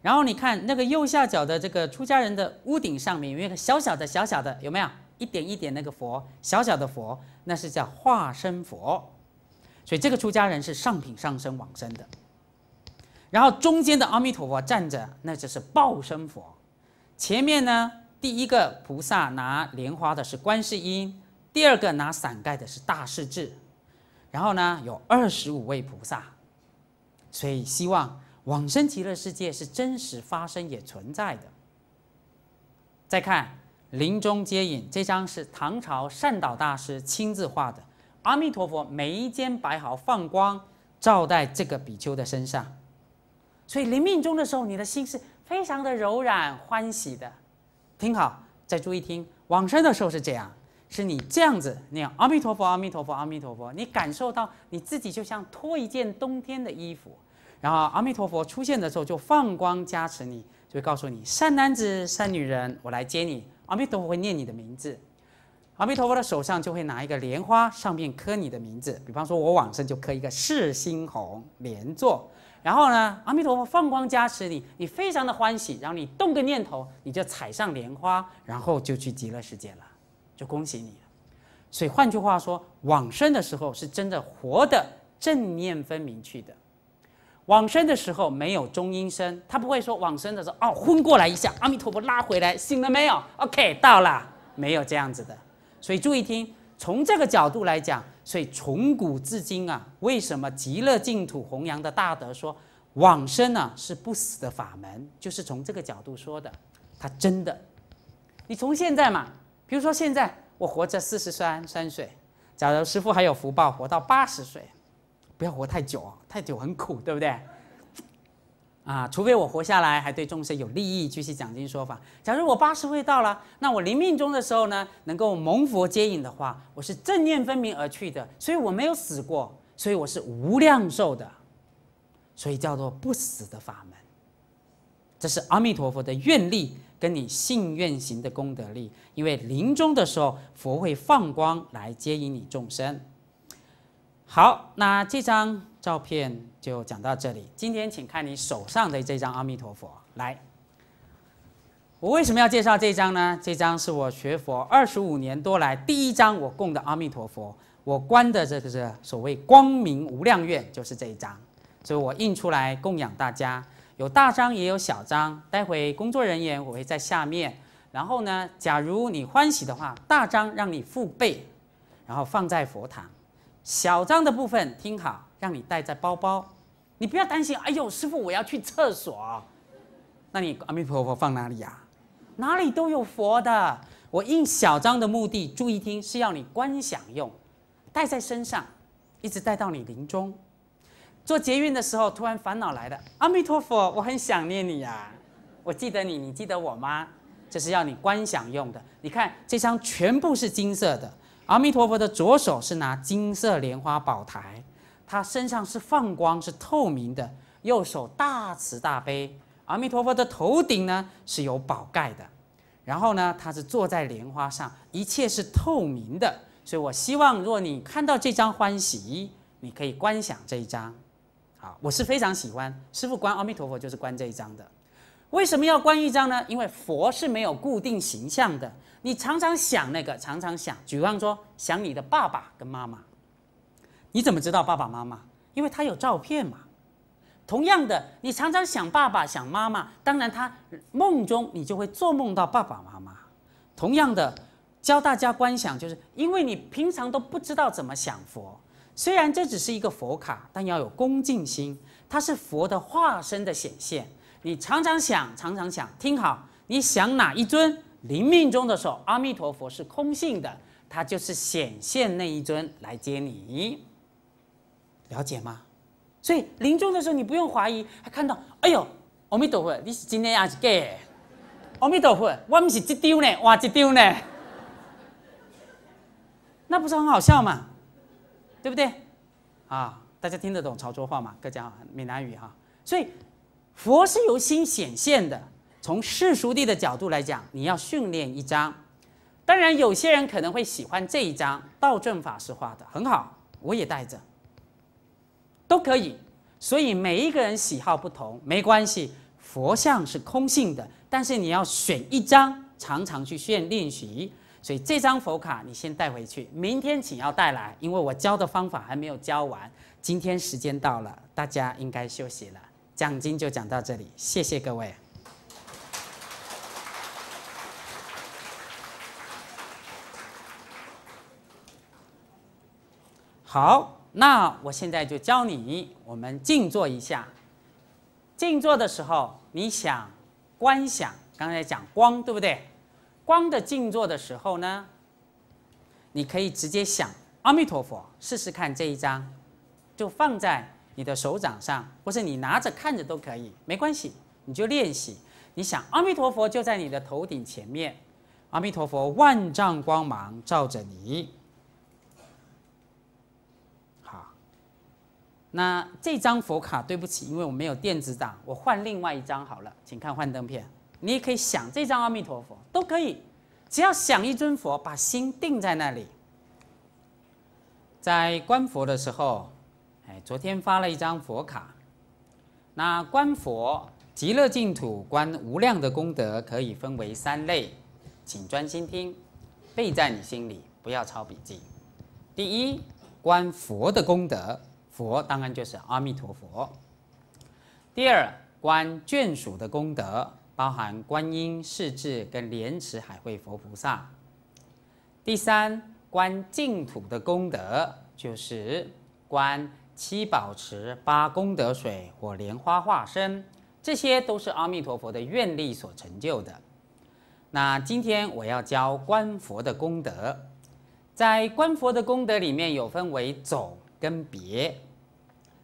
然后你看那个右下角的这个出家人的屋顶上面有一个小小的小小的，有没有？一点一点那个佛，小小的佛，那是叫化身佛，所以这个出家人是上品上身往生的。然后中间的阿弥陀佛站着，那就是报身佛。前面呢，第一个菩萨拿莲花的是观世音，第二个拿伞盖的是大势至。然后呢，有二十五位菩萨，所以希望往生极乐世界是真实发生也存在的。再看。临终接引这张是唐朝善导大师亲自画的，阿弥陀佛眉间白毫放光照在这个比丘的身上，所以临命终的时候，你的心是非常的柔软欢喜的。听好，再注意听往生的时候是这样，是你这样子念阿弥陀佛阿弥陀佛阿弥陀佛，你感受到你自己就像脱一件冬天的衣服，然后阿弥陀佛出现的时候就放光加持你，就会告诉你善男子善女人，我来接你。阿弥陀佛会念你的名字，阿弥陀佛的手上就会拿一个莲花，上面刻你的名字。比方说，我往生就刻一个世心红莲座，然后呢，阿弥陀佛放光加持你，你非常的欢喜，然后你动个念头，你就踩上莲花，然后就去极乐世界了，就恭喜你了。所以换句话说，往生的时候是真的活的正念分明去的。往生的时候没有中阴身，他不会说往生的时候哦昏过来一下，阿弥陀佛拉回来醒了没有？OK 到了没有这样子的，所以注意听，从这个角度来讲，所以从古至今啊，为什么极乐净土弘扬的大德说往生呢是不死的法门，就是从这个角度说的，他真的，你从现在嘛，比如说现在我活着四十三三岁，假如师父还有福报活到八十岁。不要活太久，太久很苦，对不对？啊，除非我活下来还对众生有利益，继续讲经说法。假如我八十岁到了，那我临命终的时候呢，能够蒙佛接引的话，我是正念分明而去的，所以我没有死过，所以我是无量寿的，所以叫做不死的法门。这是阿弥陀佛的愿力跟你信愿行的功德力，因为临终的时候佛会放光来接引你众生。好，那这张照片就讲到这里。今天请看你手上的这张阿弥陀佛，来。我为什么要介绍这张呢？这张是我学佛二十五年多来第一张我供的阿弥陀佛，我观的这个是所谓光明无量愿，就是这一张，所以我印出来供养大家。有大张也有小张，待会工作人员我会在下面。然后呢，假如你欢喜的话，大张让你父辈，然后放在佛堂。小张的部分听好，让你带在包包，你不要担心。哎呦，师傅，我要去厕所，那你阿弥陀佛放哪里呀？哪里都有佛的。我印小张的目的，注意听，是要你观想用，带在身上，一直带到你临终，做捷运的时候突然烦恼来了，阿弥陀佛，我很想念你呀，我记得你，你记得我吗？这是要你观想用的。你看这箱全部是金色的。阿弥陀佛的左手是拿金色莲花宝台，他身上是放光，是透明的；右手大慈大悲。阿弥陀佛的头顶呢是有宝盖的，然后呢，他是坐在莲花上，一切是透明的。所以我希望，若你看到这张欢喜，你可以观想这一张。好，我是非常喜欢师父观阿弥陀佛就是观这一张的。为什么要关一张呢？因为佛是没有固定形象的。你常常想那个，常常想，举方说，想你的爸爸跟妈妈，你怎么知道爸爸妈妈？因为他有照片嘛。同样的，你常常想爸爸想妈妈，当然他梦中你就会做梦到爸爸妈妈。同样的，教大家观想，就是因为你平常都不知道怎么想佛。虽然这只是一个佛卡，但要有恭敬心，它是佛的化身的显现。你常常想，常常想，听好，你想哪一尊临命中的时候，阿弥陀佛是空性的，他就是显现那一尊来接你，了解吗？所以临终的时候，你不用怀疑，还看到，哎呦，阿弥陀佛，你是今天还是假的？阿弥陀佛，我唔是一丢呢，哇，一丢呢，那不是很好笑吗？对不对？啊，大家听得懂潮州话吗？哥家闽南语哈，所以。佛是由心显现的。从世俗地的角度来讲，你要训练一张。当然，有些人可能会喜欢这一张，道正法师画的很好，我也带着，都可以。所以每一个人喜好不同，没关系。佛像是空性的，但是你要选一张，常常去练练习。所以这张佛卡你先带回去，明天请要带来，因为我教的方法还没有教完。今天时间到了，大家应该休息了。奖金就讲到这里，谢谢各位。好，那我现在就教你，我们静坐一下。静坐的时候，你想观想，刚才讲光，对不对？光的静坐的时候呢，你可以直接想阿弥陀佛，试试看这一张，就放在。你的手掌上，或是你拿着看着都可以，没关系，你就练习。你想阿弥陀佛就在你的头顶前面，阿弥陀佛万丈光芒照着你。好，那这张佛卡对不起，因为我没有电子档，我换另外一张好了，请看幻灯片。你也可以想这张阿弥陀佛都可以，只要想一尊佛，把心定在那里。在观佛的时候。哎，昨天发了一张佛卡。那观佛、极乐净土、观无量的功德可以分为三类，请专心听，背在你心里，不要抄笔记。第一，观佛的功德，佛当然就是阿弥陀佛。第二，观眷属的功德，包含观音、世智跟莲池海会佛菩萨。第三，观净土的功德，就是观。七宝池，八功德水，或莲花化身，这些都是阿弥陀佛的愿力所成就的。那今天我要教观佛的功德，在观佛的功德里面有分为总跟别。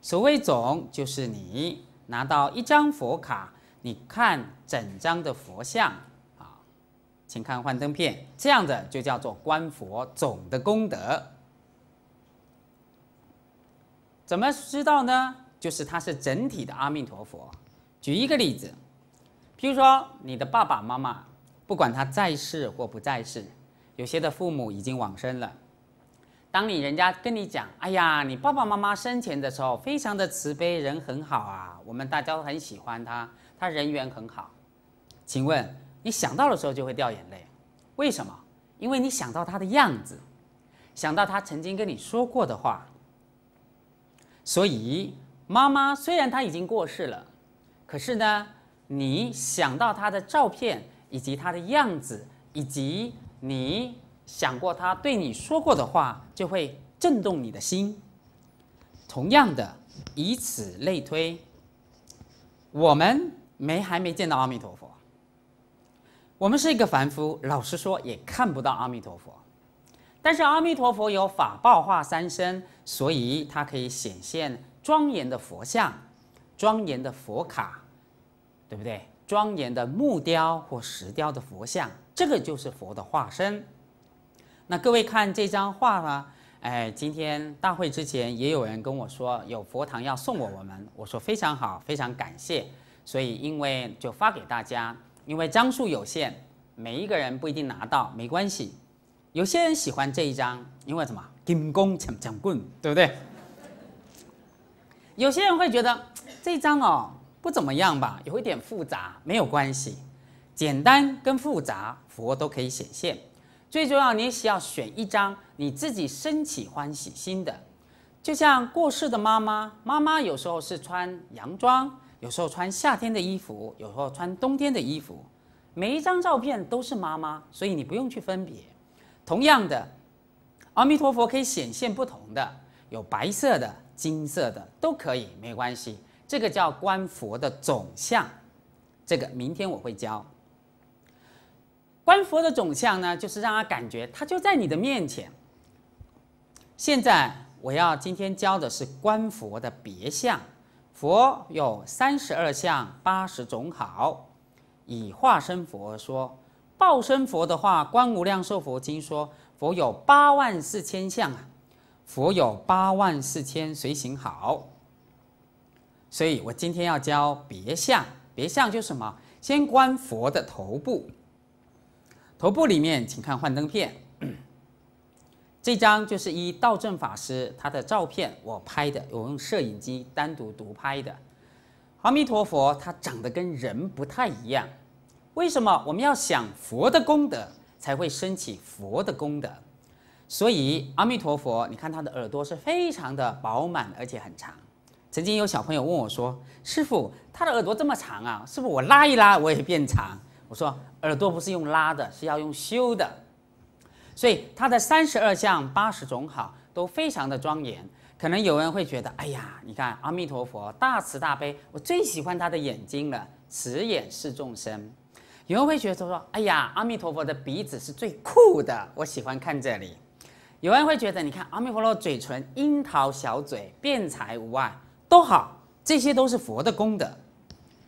所谓总，就是你拿到一张佛卡，你看整张的佛像啊，请看幻灯片，这样的就叫做观佛总的功德。怎么知道呢？就是它是整体的阿弥陀佛。举一个例子，譬如说你的爸爸妈妈，不管他在世或不在世，有些的父母已经往生了。当你人家跟你讲：“哎呀，你爸爸妈妈生前的时候非常的慈悲，人很好啊，我们大家都很喜欢他，他人缘很好。”请问你想到的时候就会掉眼泪，为什么？因为你想到他的样子，想到他曾经跟你说过的话。所以，妈妈虽然她已经过世了，可是呢，你想到她的照片，以及她的样子，以及你想过她对你说过的话，就会震动你的心。同样的，以此类推，我们没还没见到阿弥陀佛，我们是一个凡夫，老实说也看不到阿弥陀佛。但是阿弥陀佛有法报化三身，所以它可以显现庄严的佛像、庄严的佛卡，对不对？庄严的木雕或石雕的佛像，这个就是佛的化身。那各位看这张画呢？哎，今天大会之前也有人跟我说有佛堂要送我，我们我说非常好，非常感谢。所以因为就发给大家，因为张数有限，每一个人不一定拿到，没关系。有些人喜欢这一张，因为什么？金功抢抢棍，对不对？有些人会觉得这一张哦不怎么样吧，有一点复杂，没有关系，简单跟复杂佛都可以显现。最重要你需要选一张你自己升起欢、喜心的，就像过世的妈妈。妈妈有时候是穿洋装，有时候穿夏天的衣服，有时候穿冬天的衣服，每一张照片都是妈妈，所以你不用去分别。同样的，阿弥陀佛可以显现不同的，有白色的、金色的，都可以，没关系。这个叫观佛的总相，这个明天我会教。观佛的总相呢，就是让他感觉他就在你的面前。现在我要今天教的是观佛的别相，佛有三十二相八十种好，以化身佛说。报身佛的话，《观无量寿佛经》说，佛有八万四千相啊，佛有八万四千随行好。所以我今天要教别相，别相就是什么？先观佛的头部，头部里面，请看幻灯片。这张就是一道正法师他的照片，我拍的，我用摄影机单独独拍的。阿弥陀佛，他长得跟人不太一样。为什么我们要想佛的功德，才会升起佛的功德？所以阿弥陀佛，你看他的耳朵是非常的饱满，而且很长。曾经有小朋友问我说：“师傅，他的耳朵这么长啊，是不是我拉一拉我也变长？”我说：“耳朵不是用拉的，是要用修的。”所以他的三十二相八十种好都非常的庄严。可能有人会觉得：“哎呀，你看阿弥陀佛大慈大悲，我最喜欢他的眼睛了，慈眼视众生。”有人会觉得说：“哎呀，阿弥陀佛的鼻子是最酷的，我喜欢看这里。”有人会觉得：“你看阿弥陀佛嘴唇，樱桃小嘴，辩才无碍，都好，这些都是佛的功德。”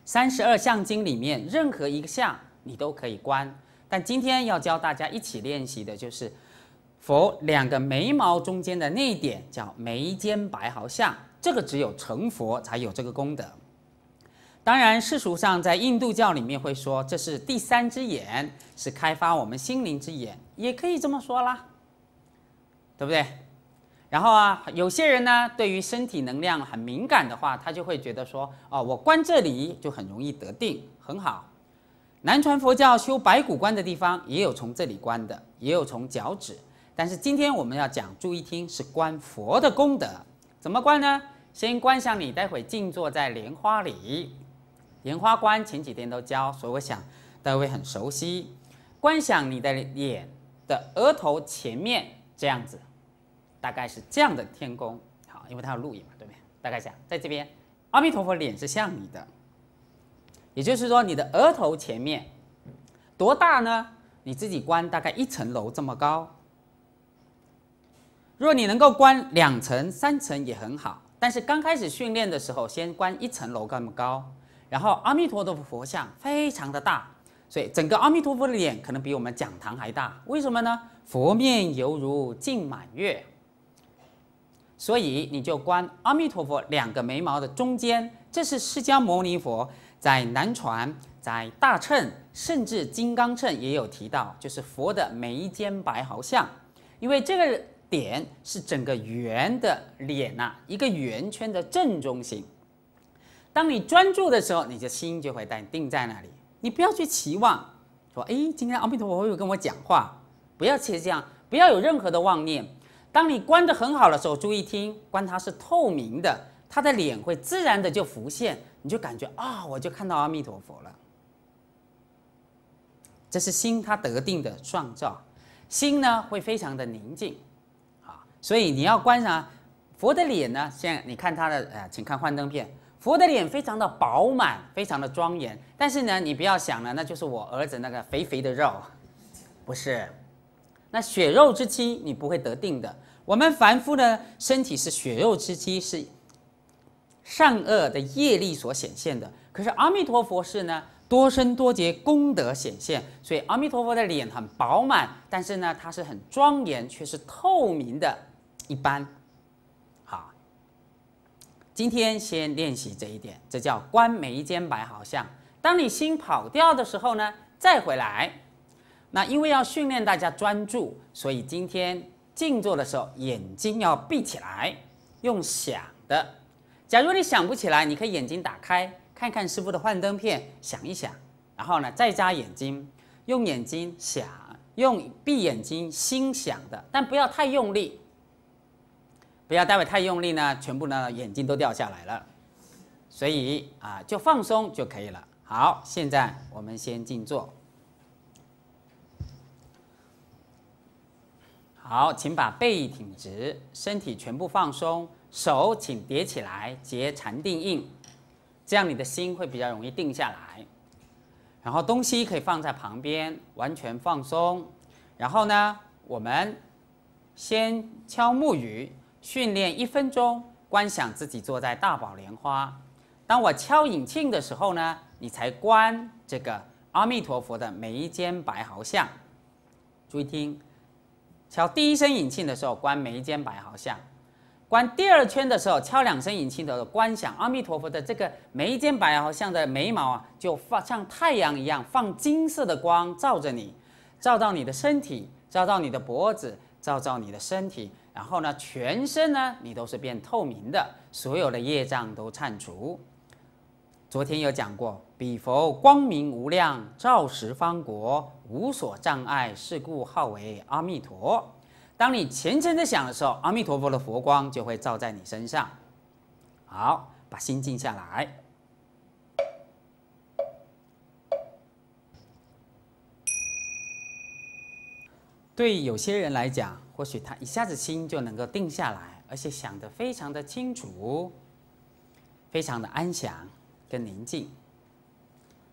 三十二相经里面任何一个相你都可以观，但今天要教大家一起练习的就是佛两个眉毛中间的那一点叫眉间白，毫相。这个只有成佛才有这个功德。当然，世俗上在印度教里面会说，这是第三只眼，是开发我们心灵之眼，也可以这么说啦，对不对？然后啊，有些人呢，对于身体能量很敏感的话，他就会觉得说，哦，我关这里就很容易得定，很好。南传佛教修白骨观的地方也有从这里关的，也有从脚趾。但是今天我们要讲，注意听，是观佛的功德，怎么观呢？先观想你待会静坐在莲花里。莲花观前几天都教，所以我想大家会很熟悉。观想你的脸的额头前面这样子，大概是这样的天宫。好，因为它有录影嘛，对不对？大概讲在这边，阿弥陀佛脸是像你的，也就是说你的额头前面多大呢？你自己观大概一层楼这么高。若你能够观两层、三层也很好，但是刚开始训练的时候，先观一层楼这么高。然后阿弥陀的佛像非常的大，所以整个阿弥陀佛的脸可能比我们讲堂还大。为什么呢？佛面犹如镜满月，所以你就观阿弥陀佛两个眉毛的中间，这是释迦牟尼佛在南传，在大乘，甚至金刚乘也有提到，就是佛的眉间白毫像，因为这个点是整个圆的脸呐，一个圆圈的正中心。当你专注的时候，你的心就会定定在那里。你不要去期望说，哎，今天阿弥陀佛会会跟我讲话。不要切这样，不要有任何的妄念。当你关的很好的时候，注意听，关它是透明的，他的脸会自然的就浮现，你就感觉啊，我就看到阿弥陀佛了。这是心，它得定的创造，心呢会非常的宁静。啊，所以你要观察佛的脸呢，在你看他的，呃，请看幻灯片。佛的脸非常的饱满，非常的庄严。但是呢，你不要想了，那就是我儿子那个肥肥的肉，不是。那血肉之躯你不会得定的。我们凡夫呢，身体是血肉之躯，是善恶的业力所显现的。可是阿弥陀佛是呢，多生多劫功德显现，所以阿弥陀佛的脸很饱满，但是呢，它是很庄严，却是透明的，一般。今天先练习这一点，这叫关眉间白。好像当你心跑掉的时候呢，再回来。那因为要训练大家专注，所以今天静坐的时候眼睛要闭起来，用想的。假如你想不起来，你可以眼睛打开，看看师傅的幻灯片，想一想，然后呢再加眼睛，用眼睛想，用闭眼睛心想的，但不要太用力。不要待会太用力呢，全部呢眼睛都掉下来了。所以啊，就放松就可以了。好，现在我们先静坐。好，请把背挺直，身体全部放松，手请叠起来结禅定印，这样你的心会比较容易定下来。然后东西可以放在旁边，完全放松。然后呢，我们先敲木鱼。训练一分钟，观想自己坐在大宝莲花。当我敲引磬的时候呢，你才观这个阿弥陀佛的眉间白毫相。注意听，敲第一声引磬的时候观眉间白毫相，观第二圈的时候敲两声引磬的时候观想阿弥陀佛的这个眉间白毫像的眉毛啊，就放像太阳一样放金色的光，照着你，照到你的身体，照到你的脖子，照到你的身体。然后呢，全身呢，你都是变透明的，所有的业障都铲除。昨天有讲过，彼佛光明无量，照十方国，无所障碍，是故号为阿弥陀。当你虔诚的想的时候，阿弥陀佛的佛光就会照在你身上。好，把心静下来。对有些人来讲。或许他一下子心就能够定下来，而且想得非常的清楚，非常的安详跟宁静。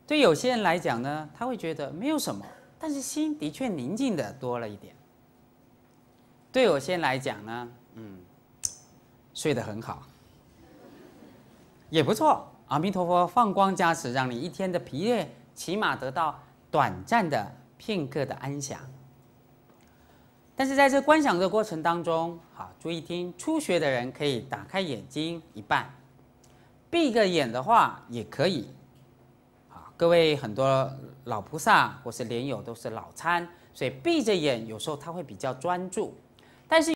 对有些人来讲呢，他会觉得没有什么，但是心的确宁静的多了一点。对有些人来讲呢，嗯，睡得很好，也不错。阿弥陀佛放光加持，让你一天的疲累起码得到短暂的片刻的安详。但是在这观想的过程当中，好，注意听。初学的人可以打开眼睛一半，闭个眼的话也可以。啊，各位很多老菩萨或是莲友都是老参，所以闭着眼有时候他会比较专注。